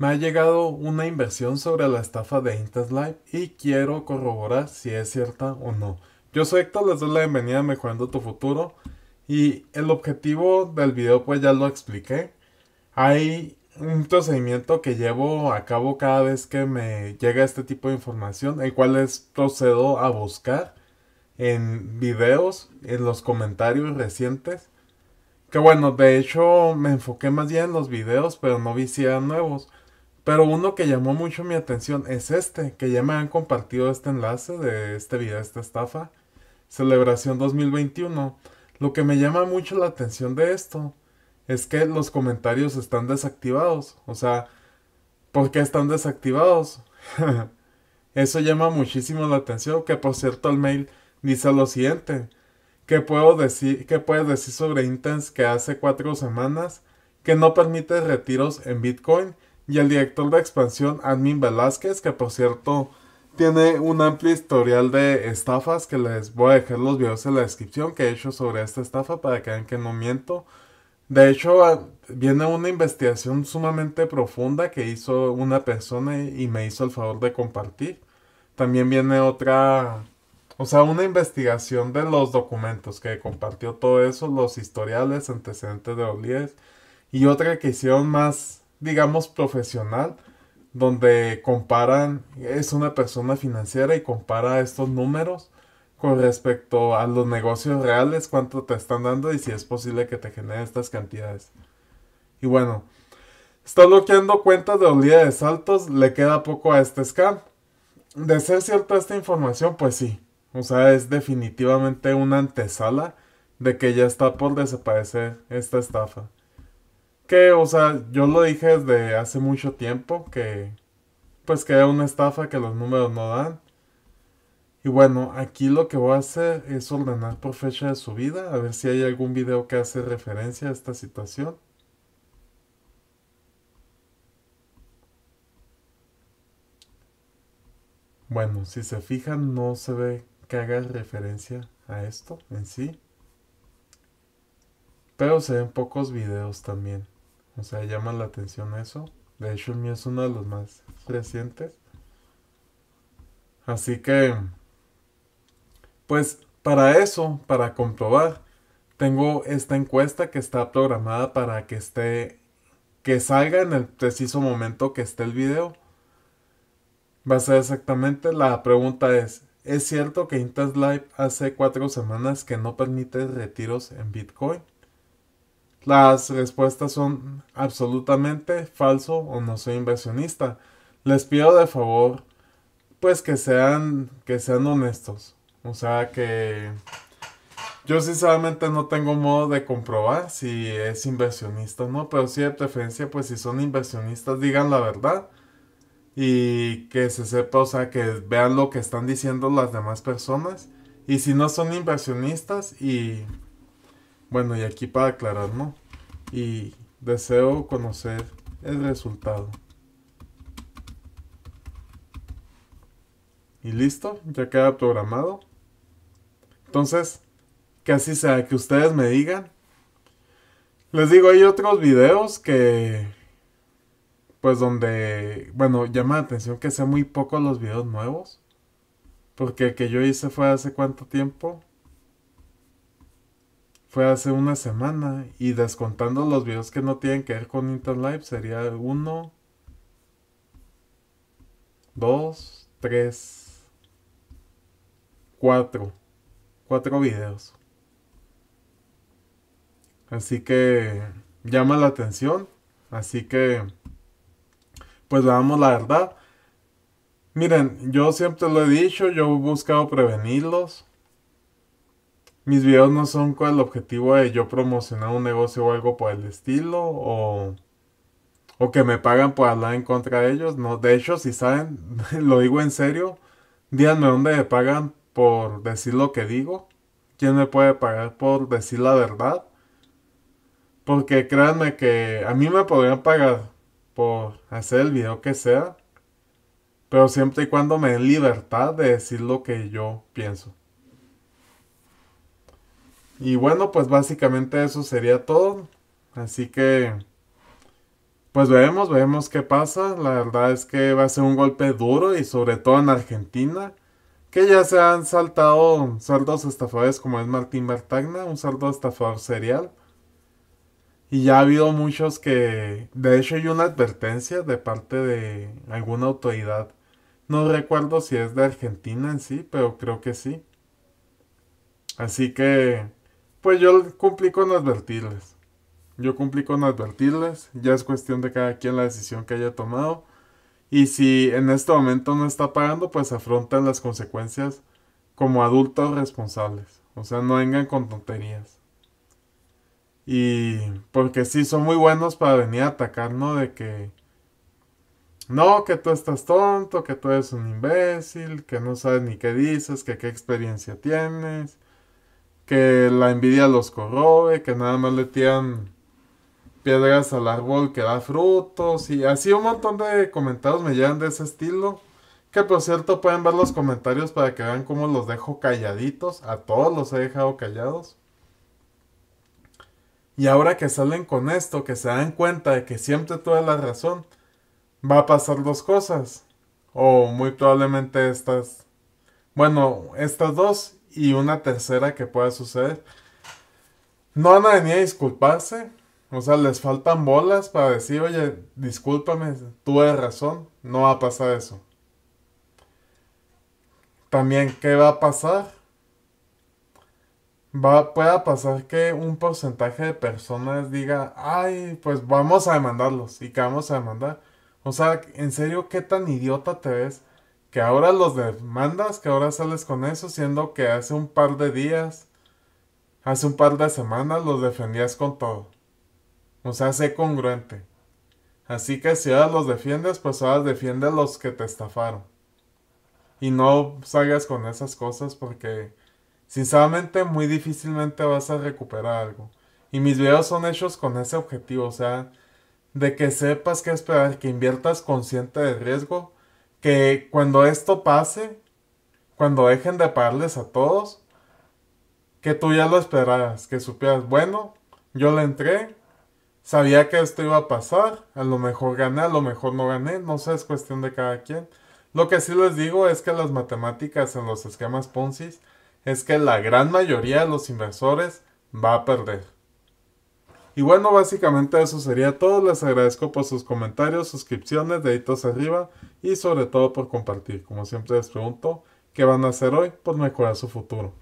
Me ha llegado una inversión sobre la estafa de Live y quiero corroborar si es cierta o no. Yo soy Héctor, les doy la bienvenida a Mejorando tu Futuro. Y el objetivo del video pues ya lo expliqué. Hay un procedimiento que llevo a cabo cada vez que me llega este tipo de información, el cual es procedo a buscar en videos, en los comentarios recientes. Que bueno, de hecho me enfoqué más bien en los videos, pero no vi si eran nuevos. Pero uno que llamó mucho mi atención es este, que ya me han compartido este enlace de este video, esta estafa. Celebración 2021. Lo que me llama mucho la atención de esto es que los comentarios están desactivados. O sea, ¿por qué están desactivados? Eso llama muchísimo la atención, que por cierto el mail dice lo siguiente. ¿Qué, puedo decir, qué puedes decir sobre Intense que hace cuatro semanas que no permite retiros en Bitcoin y el director de expansión, Admin Velázquez, que por cierto tiene un amplio historial de estafas que les voy a dejar los videos en la descripción que he hecho sobre esta estafa para que vean que no miento. De hecho, ah, viene una investigación sumamente profunda que hizo una persona y me hizo el favor de compartir. También viene otra, o sea, una investigación de los documentos que compartió todo eso, los historiales, antecedentes de los y otra que hicieron más digamos, profesional, donde comparan, es una persona financiera y compara estos números con respecto a los negocios reales, cuánto te están dando y si es posible que te genere estas cantidades. Y bueno, está bloqueando cuentas de olvida de saltos, le queda poco a este scam. De ser cierta esta información, pues sí. O sea, es definitivamente una antesala de que ya está por desaparecer esta estafa. Que, o sea, yo lo dije desde hace mucho tiempo que, pues que era una estafa que los números no dan. Y bueno, aquí lo que voy a hacer es ordenar por fecha de su vida a ver si hay algún video que hace referencia a esta situación. Bueno, si se fijan, no se ve que haga referencia a esto en sí. Pero se ven pocos videos también. O sea, llama la atención eso. De hecho, el mío es uno de los más recientes. Así que, pues para eso, para comprobar, tengo esta encuesta que está programada para que esté, que salga en el preciso momento que esté el video. Va a ser exactamente, la pregunta es, ¿es cierto que Intas Live hace cuatro semanas que no permite retiros en Bitcoin? Las respuestas son absolutamente falso o no soy inversionista. Les pido de favor, pues que sean, que sean honestos. O sea que yo sinceramente no tengo modo de comprobar si es inversionista o no, pero si de preferencia, pues si son inversionistas, digan la verdad y que se sepa, o sea, que vean lo que están diciendo las demás personas. Y si no son inversionistas y bueno, y aquí para aclarar, ¿no? Y deseo conocer el resultado. Y listo, ya queda programado. Entonces, que así sea, que ustedes me digan. Les digo, hay otros videos que... Pues donde... Bueno, llama la atención que sean muy pocos los videos nuevos. Porque el que yo hice fue hace cuánto tiempo fue hace una semana y descontando los videos que no tienen que ver con Live sería uno. Dos. Tres. Cuatro. Cuatro videos. Así que llama la atención, así que pues damos la verdad. Miren, yo siempre lo he dicho, yo he buscado prevenirlos mis videos no son con el objetivo de yo promocionar un negocio o algo por el estilo o, que me pagan por hablar en contra de ellos. No, de hecho, si saben, lo digo en serio, díganme dónde me pagan por decir lo que digo. ¿Quién me puede pagar por decir la verdad? Porque créanme que a mí me podrían pagar por hacer el video que sea, pero siempre y cuando me den libertad de decir lo que yo pienso. Y bueno, pues básicamente eso sería todo. Así que, pues veremos, veremos qué pasa. La verdad es que va a ser un golpe duro y sobre todo en Argentina, que ya se han saltado saldos estafadores como es Martín Bertagna, un saldo estafador serial. Y ya ha habido muchos que, de hecho hay una advertencia de parte de alguna autoridad. No recuerdo si es de Argentina en sí, pero creo que sí. Así que pues yo cumplí con advertirles. Yo cumplí con advertirles. Ya es cuestión de cada quien la decisión que haya tomado. Y si en este momento no está pagando, pues afrontan las consecuencias como adultos responsables. O sea, no vengan con tonterías. Y porque sí, son muy buenos para venir a atacar, ¿no? De que... No, que tú estás tonto, que tú eres un imbécil, que no sabes ni qué dices, que qué experiencia tienes que la envidia los corrobe... que nada más le tiran piedras al árbol que da frutos y así un montón de comentarios me llegan de ese estilo. Que por cierto pueden ver los comentarios para que vean cómo los dejo calladitos. A todos los he dejado callados. Y ahora que salen con esto, que se dan cuenta de que siempre tuve la razón, va a pasar dos cosas. O muy probablemente estas. Bueno, estas dos y una tercera que pueda suceder. No van a venir a disculparse. O sea, les faltan bolas para decir, oye, discúlpame, tuve razón. No va a pasar eso. También, ¿qué va a pasar? Va, pueda pasar que un porcentaje de personas diga, ay, pues vamos a demandarlos y que vamos a demandar. O sea, en serio, ¿qué tan idiota te ves que ahora los demandas, que ahora sales con eso, siendo que hace un par de días, hace un par de semanas los defendías con todo. O sea, sé congruente. Así que si ahora los defiendes, pues ahora defiende los que te estafaron. Y no salgas con esas cosas porque, sinceramente, muy difícilmente vas a recuperar algo. Y mis videos son hechos con ese objetivo, o sea, de que sepas qué esperar, que inviertas consciente de riesgo que cuando esto pase, cuando dejen de pagarles a todos, que tú ya lo esperaras, que supieras, bueno, yo le entré, sabía que esto iba a pasar, a lo mejor gané, a lo mejor no gané, no sé, es cuestión de cada quien. Lo que sí les digo es que las matemáticas en los esquemas Ponzi es que la gran mayoría de los inversores va a perder. Y bueno, básicamente eso sería todo. Les agradezco por sus comentarios, suscripciones, deditos arriba y sobre todo por compartir. Como siempre les pregunto, ¿qué van a hacer hoy por pues mejorar su futuro?